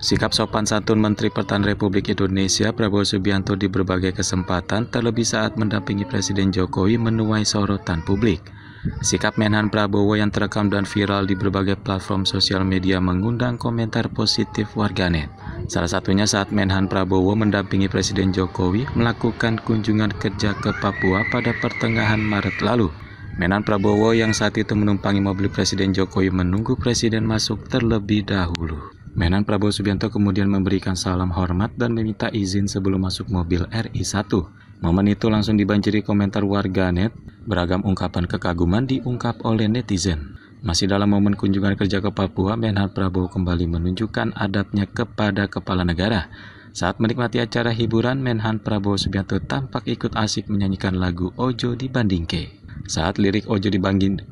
Sikap sopan santun Menteri Pertahanan Republik Indonesia Prabowo Subianto di berbagai kesempatan terlebih saat mendampingi Presiden Jokowi menuai sorotan publik. Sikap Menhan Prabowo yang terekam dan viral di berbagai platform sosial media mengundang komentar positif warganet. Salah satunya saat Menhan Prabowo mendampingi Presiden Jokowi melakukan kunjungan kerja ke Papua pada pertengahan Maret lalu. Menhan Prabowo yang saat itu menumpangi mobil Presiden Jokowi menunggu Presiden masuk terlebih dahulu. Menan Prabowo Subianto kemudian memberikan salam hormat dan meminta izin sebelum masuk mobil RI1. Momen itu langsung dibanjiri komentar warganet, beragam ungkapan kekaguman diungkap oleh netizen. Masih dalam momen kunjungan kerja ke Papua, Menhan Prabowo kembali menunjukkan adabnya kepada kepala negara. Saat menikmati acara hiburan, Menhan Prabowo Subianto tampak ikut asik menyanyikan lagu Ojo di Bandingke. Saat lirik Ojo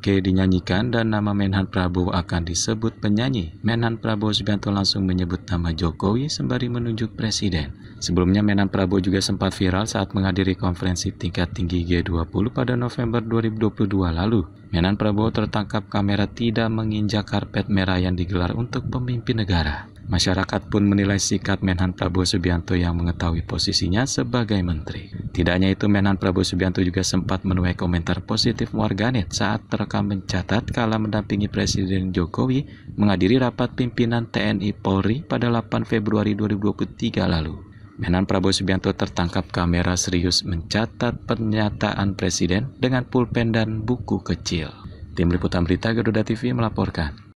ke dinyanyikan dan nama Menhan Prabowo akan disebut penyanyi, Menhan Prabowo Subianto langsung menyebut nama Jokowi sembari menunjuk presiden. Sebelumnya Menhan Prabowo juga sempat viral saat menghadiri konferensi tingkat tinggi G20 pada November 2022 lalu. Menhan Prabowo tertangkap kamera tidak menginjak karpet merah yang digelar untuk pemimpin negara. Masyarakat pun menilai sikap Menhan Prabowo Subianto yang mengetahui posisinya sebagai menteri. Tidaknya itu, Menhan Prabowo Subianto juga sempat menuai komentar positif warganet saat terekam mencatat kala mendampingi Presiden Jokowi menghadiri rapat pimpinan TNI Polri pada 8 Februari 2023 lalu. Menhan Prabowo Subianto tertangkap kamera serius mencatat pernyataan Presiden dengan pulpen dan buku kecil. Tim Liputan Berita Garuda TV melaporkan.